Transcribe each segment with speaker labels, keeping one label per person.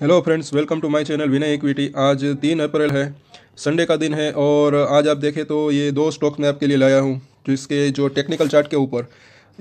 Speaker 1: hello friends welcome to my channel Vinay equity आज तीन अप्रैल है संडे का दिन है और आज आप देखें तो ये दो स्टॉक मैं आपके लिए लाया हूँ जिसके जो टेक्निकल चार्ट के ऊपर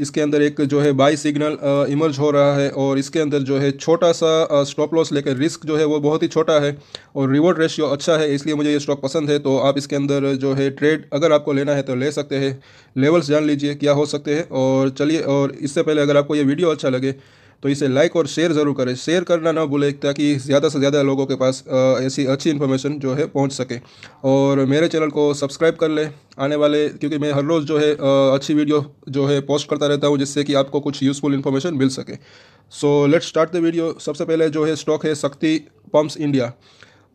Speaker 1: इसके अंदर एक जो है बाई सिग्नल इमर्ज हो रहा है और इसके अंदर जो है छोटा सा स्टॉप लॉस लेकर रिस्क जो है वो बहुत ही छोटा है और रिवॉर्ड रेशियो अच्छा है इसलिए मुझे ये स्टॉक पसंद है तो आप इसके अंदर जो है ट्रेड अगर आपको लेना है तो ले सकते हैं लेवल्स जान लीजिए क्या हो सकते हैं और चलिए और इससे पहले अगर आपको ये वीडियो अच्छा लगे तो इसे लाइक और शेयर ज़रूर करें शेयर करना ना भूलें ताकि ज़्यादा से ज़्यादा लोगों के पास ऐसी अच्छी इन्फॉर्मेशन जो है पहुँच सके और मेरे चैनल को सब्सक्राइब कर लें आने वाले क्योंकि मैं हर रोज़ जो है अच्छी वीडियो जो है पोस्ट करता रहता हूँ जिससे कि आपको कुछ यूज़फुल इन्फॉर्मेशन मिल सके so let's start the video सबसे पहले जो है स्टॉक है शक्ति पम्प्स इंडिया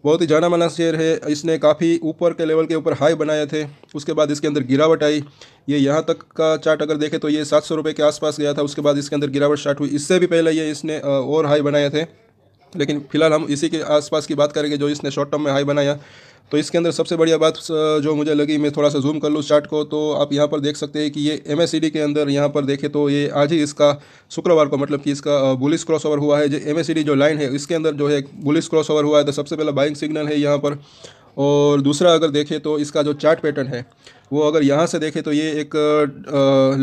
Speaker 1: बहुत ही जाना माना शेयर है इसने काफ़ी ऊपर के लेवल के ऊपर हाई बनाए थे उसके बाद इसके अंदर गिरावट आई ये यहाँ तक का चार्ट अगर देखें तो ये सात सौ रुपये के आसपास गया था उसके बाद इसके अंदर गिरावट स्टार्ट हुई इससे भी पहले ये इसने और हाई बनाए थे लेकिन फिलहाल हम इसी के आसपास की बात करेंगे जो इसने शॉर्ट टर्म में हाई बनाया तो इसके अंदर सबसे बढ़िया बात जो मुझे लगी मैं थोड़ा सा जूम कर लूँ चार्ट को तो आप यहाँ पर देख सकते हैं कि ये एम के अंदर यहाँ पर देखें तो ये आज ही इसका शुक्रवार को मतलब कि इसका बुलिस क्रॉस हुआ है जो एम जो लाइन है इसके अंदर जो है बुलिस क्रॉस हुआ है तो सबसे पहला बाइंग सिग्नल है यहाँ पर और दूसरा अगर देखें तो इसका जो चार्ट पैटर्न है वो अगर यहाँ से देखें तो ये एक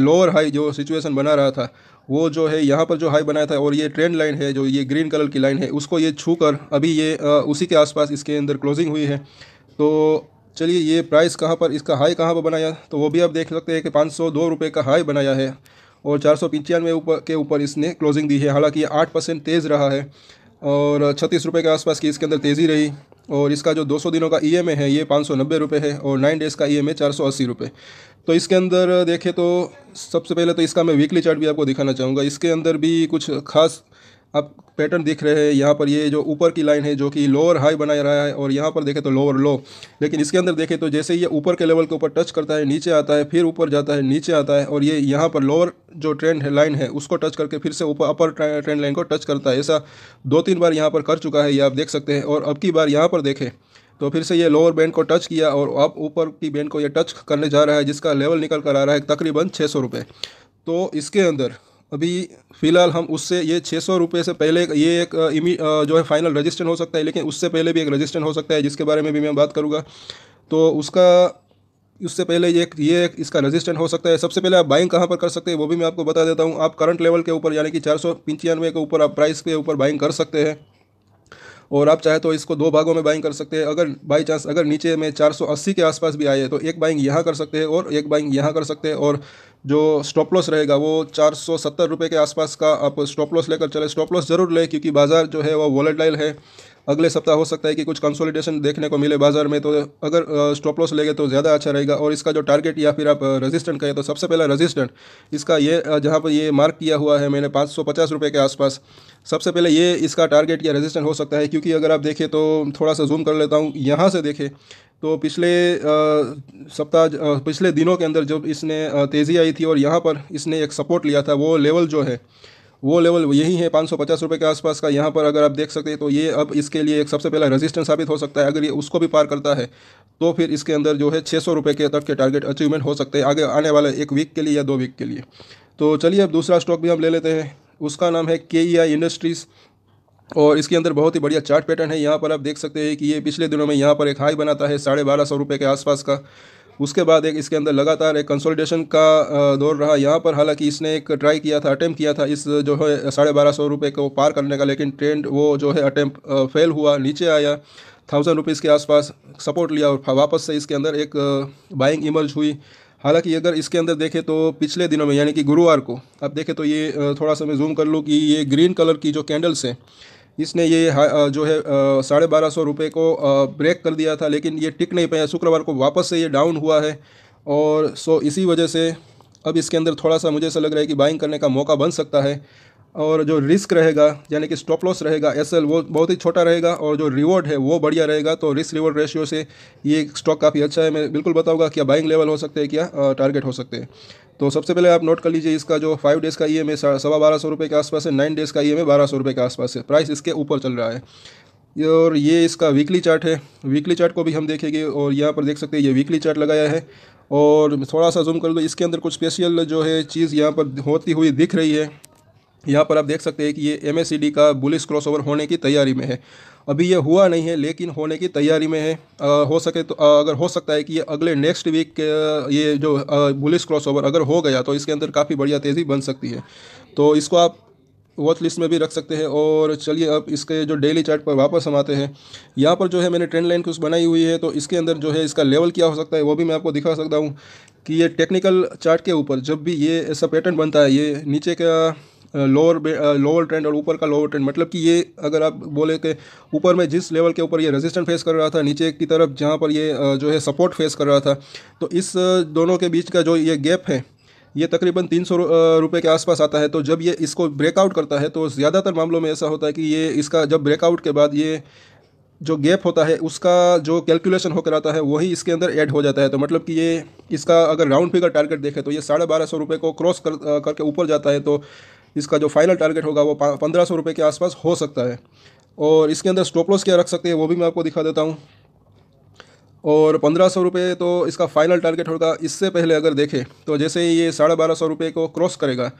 Speaker 1: लोअर हाई जो सिचुएशन बना रहा था वो जो है यहाँ पर जो हाई बनाया था और ये ट्रेंड लाइन है जो ये ग्रीन कलर की लाइन है उसको ये छू कर अभी ये आ, उसी के आसपास इसके अंदर क्लोजिंग हुई है तो चलिए ये प्राइस कहाँ पर इसका हाई कहाँ पर बनाया तो वो भी आप देख सकते हैं कि पाँच सौ दो रुपये का हाई बनाया है और चार सौ पंचानवे ऊपर के ऊपर इसने क्लोजिंग दी है हालांकि आठ परसेंट तेज़ रहा है और छत्तीस रुपये के आसपास की इसके अंदर तेज़ी रही और इसका जो 200 दिनों का ईएमए e है ये पाँच सौ नब्बे रुपये है और नाइन डेज़ का ईएमए e चार सौ अस्सी रुपये तो इसके अंदर देखें तो सबसे पहले तो इसका मैं वीकली चार्ट भी आपको दिखाना चाहूँगा इसके अंदर भी कुछ खास आप पैटर्न देख रहे हैं यहाँ पर ये जो ऊपर की लाइन है जो कि लोअर हाई बनाया रहा है और यहाँ पर देखें तो लोअर लो लेकिन इसके अंदर देखें तो जैसे ये ऊपर के लेवल के ऊपर टच करता है नीचे आता है फिर ऊपर जाता है नीचे आता है और ये यहाँ पर लोअर जो ट्रेंड है लाइन है उसको टच करके फिर से ऊपर अपर ट्रेंड लाइन को टच करता है ऐसा दो तीन बार यहाँ पर कर चुका है ये आप देख सकते हैं और अब की बार यहाँ पर देखें तो फिर से ये लोअर बैंड को टच किया और अब ऊपर की बैंड को ये टच करने जा रहा है जिसका लेवल निकल कर आ रहा है तकरीबन छः सौ रुपये तो इसके अंदर अभी फ़िलहाल हम उससे ये छः सौ रुपये से पहले ये एक इमी जो है फाइनल रजिस्ट्रेशन हो सकता है लेकिन उससे पहले भी एक रजिस्ट्रेशन हो सकता है जिसके बारे में भी मैं बात करूँगा तो उसका उससे पहले ये ये इसका रजिस्टेंट हो सकता है सबसे पहले आप बाइंग कहाँ पर कर सकते हैं वो भी मैं आपको बता देता हूँ आप करंट लेवल के ऊपर यानी कि चार सौ के ऊपर आप प्राइस के ऊपर बाइंग कर सकते हैं और आप चाहे तो इसको दो भागों में बाइंग कर सकते हैं अगर बाई चांस अगर नीचे में 480 के आसपास भी आए तो एक बाइंग यहाँ कर सकते हैं और एक बाइंग यहाँ कर सकते हैं और जो स्टॉप लॉस रहेगा वो चार सौ सत्तर रुपये के आसपास का आप स्टॉप लॉस लेकर चले स्टॉप लॉस ज़रूर लें क्योंकि बाज़ार जो है वो वॉलेटाइल है अगले सप्ताह हो सकता है कि कुछ कंसोलिडेशन देखने को मिले बाजार में तो अगर स्टॉप लॉस लेंगे तो ज़्यादा अच्छा रहेगा और इसका जो टारगेट या फिर आप रेजिस्टेंट कहें तो सबसे पहला रेजिस्टेंट इसका ये जहाँ पर ये मार्क किया हुआ है मैंने पाँच सौ पचास रुपये के आसपास सबसे पहले ये इसका टारगेट या रेजिस्टेंट हो सकता है क्योंकि अगर आप देखें तो थोड़ा सा जूम कर लेता हूँ यहाँ से देखें तो पिछले सप्ताह पिछले दिनों के अंदर जब इसने तेज़ी आई थी और यहाँ पर इसने एक सपोर्ट लिया था वो लेवल जो है वो लेवल यही है पाँच सौ पचास रुपये के आसपास का यहाँ पर अगर आप देख सकते हैं तो ये अब इसके लिए एक सबसे पहला रेजिस्टेंस साबित हो सकता है अगर ये उसको भी पार करता है तो फिर इसके अंदर जो है छः सौ रुपये के तक के टारगेट अचीवमेंट हो सकते हैं आगे आने वाले एक वीक के लिए या दो वीक के लिए तो चलिए अब दूसरा स्टॉक भी हम ले लेते हैं उसका नाम है के ई आई इंडस्ट्रीज़ और इसके अंदर बहुत ही बढ़िया चार्ट पैटर्न है यहाँ पर आप देख सकते हैं कि ये पिछले दिनों में यहाँ पर एक हाई बनाता है साढ़े बारह सौ रुपये के आसपास का उसके बाद एक इसके अंदर लगातार एक कंसोलिडेशन का दौर रहा यहाँ पर हालांकि इसने एक ट्राई किया था अटैम्प्ट किया था इस जो है साढ़े बारह सौ रुपये को पार करने का लेकिन ट्रेंड वो जो है अटैम्प्ट फेल हुआ नीचे आया थाउजेंड रुपीज़ के आसपास सपोर्ट लिया और वापस से इसके अंदर एक बाइंग इमर्ज हुई हालांकि अगर इसके अंदर देखें तो पिछले दिनों में यानी कि गुरुवार को आप देखें तो ये थोड़ा सा मैं जूम कर लूँ कि ये ग्रीन कलर की जो कैंडल्स हैं इसने ये जो है साढ़े बारह सौ रुपये को ब्रेक कर दिया था लेकिन ये टिक नहीं पाया शुक्रवार को वापस से ये डाउन हुआ है और सो इसी वजह से अब इसके अंदर थोड़ा सा मुझे ऐसा लग रहा है कि बाइंग करने का मौका बन सकता है और जो रिस्क रहेगा यानी कि स्टॉप लॉस रहेगा एस वो बहुत ही छोटा रहेगा और जो रिवॉर्ड है वो बढ़िया रहेगा तो रिस्क रिवॉर्ड रेशियो से ये स्टॉक काफ़ी अच्छा है मैं बिल्कुल बताऊंगा क्या बाइंग लेवल हो सकते हैं क्या टारगेट हो सकते हैं तो सबसे पहले आप नोट कर लीजिए इसका जो फाइव डेज़ का ई e एम सवा बारह सौ रुपये के आसपास है नाइन डेज़ का ई e एम बारह सौ रुपये के आसपास है प्राइस इसके ऊपर चल रहा है और ये इसका वीकली चार्ट है वीकली चार्ट को भी हम देखेंगे और यहाँ पर देख सकते हैं ये वीकली चार्ट लगाया है और थोड़ा सा जूम कर लो इसके अंदर कुछ स्पेशल जो है चीज़ यहाँ पर होती हुई दिख रही है यहाँ पर आप देख सकते हैं कि ये एम का बुलिस क्रॉसओवर होने की तैयारी में है अभी ये हुआ नहीं है लेकिन होने की तैयारी में है आ, हो सके तो आ, अगर हो सकता है कि ये अगले नेक्स्ट वीक ये जो बुलिस क्रॉसओवर अगर हो गया तो इसके अंदर काफ़ी बढ़िया तेज़ी बन सकती है तो इसको आप वॉच लिस्ट में भी रख सकते हैं और चलिए अब इसके जो डेली चार्ट पर वापस हम आते हैं यहाँ पर जो है मैंने ट्रेंड लाइन कुछ बनाई हुई है तो इसके अंदर जो है इसका लेवल क्या हो सकता है वो भी मैं आपको दिखा सकता हूँ कि ये टेक्निकल चार्ट के ऊपर जब भी ये ऐसा पैटर्न बनता है ये नीचे का लोअर लोअर ट्रेंड और ऊपर का लोअर ट्रेंड मतलब कि ये अगर आप बोले कि ऊपर में जिस लेवल के ऊपर ये रेजिस्टेंट फेस कर रहा था नीचे की तरफ जहाँ पर ये जो है सपोर्ट फेस कर रहा था तो इस दोनों के बीच का जो ये गैप है ये तकरीबन तीन सौ रुपये के आसपास आता है तो जब ये इसको ब्रेकआउट करता है तो ज़्यादातर मामलों में ऐसा होता है कि ये इसका जब ब्रेकआउट के बाद ये जो गैप होता है उसका जो कैलकुलेशन होकर आता है वही इसके अंदर ऐड हो जाता है तो मतलब कि ये इसका अगर राउंड फिगर टारगेट देखें तो ये साढ़े बारह सौ रुपये को क्रॉस कर करके ऊपर जाता है तो इसका जो फाइनल टारगेट होगा वो पंद्रह सौ रुपये के आसपास हो सकता है और इसके अंदर स्टॉप लॉस क्या रख सकते हैं वो भी मैं आपको दिखा देता हूँ और पंद्रह सौ रुपये तो इसका फाइनल टारगेट होगा इससे पहले अगर देखें तो जैसे ही ये साढ़े बारह सौ रुपये को क्रॉस करेगा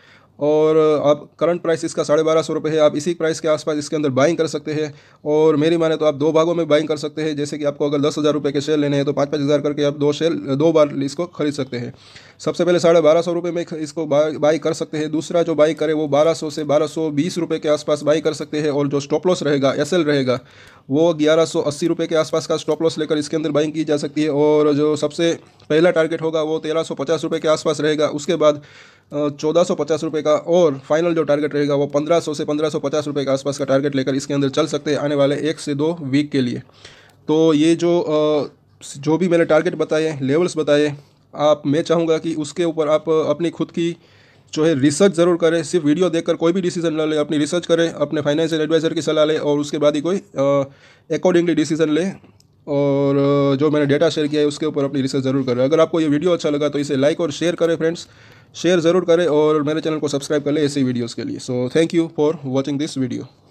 Speaker 1: और आप करंट प्राइस इसका साढ़े बारह सौ रुपये है आप इसी प्राइस के आसपास इसके अंदर बाइंग कर सकते हैं और मेरी माने तो आप दो भागों में बाइंग कर सकते हैं जैसे कि आपको अगर दस हज़ार रुपये के शेयर लेने हैं तो पाँच पाँच हज़ार करके आप दो शेयर दो बार इसको खरीद सकते हैं सबसे पहले साढ़े बारह सौ रुपये में इसको बाई कर सकते हैं दूसरा जो बाई करे वो बारह सौ से बारह सौ बीस रुपये के आसपास बाई कर सकते हैं और जो स्टॉप लॉस रहेगा एस एल रहेगा वो ग्यारह सौ अस्सी रुपये के आसपास का स्टॉप लॉस लेकर इसके अंदर बाइंग की जा सकती है और जो सबसे पहला टारगेट होगा वो तेरह सौ पचास रुपये के आसपास रहेगा उसके बाद चौदह सौ पचास रुपये का और फाइनल जो टारगेट रहेगा वो पंद्रह सौ से पंद्रह सौ पचास रुपये के आसपास का टारगेट लेकर इसके अंदर चल सकते हैं आने वाले एक से दो वीक के लिए तो ये जो जो भी मैंने टारगेट बताए लेवल्स बताए आप मैं चाहूँगा कि उसके ऊपर आप अपनी खुद की जो है रिसर्च ज़रूर करें सिर्फ वीडियो देखकर कोई भी डिसीजन ना ले अपनी रिसर्च करें अपने फाइनेंशियल एडवाइज़र की सलाह लें और उसके बाद ही कोई अकॉर्डिंगली डिसीजन ले और जो मैंने डेटा शेयर किया है उसके ऊपर अपनी रिसर्च ज़रूर करें अगर आपको ये वीडियो अच्छा लगा तो इसे लाइक और शेयर करें फ्रेंड्स शेयर ज़रूर करें और मेरे चैनल को सब्सक्राइब कर लें ऐसी वीडियोज़ के लिए so thank you for watching this video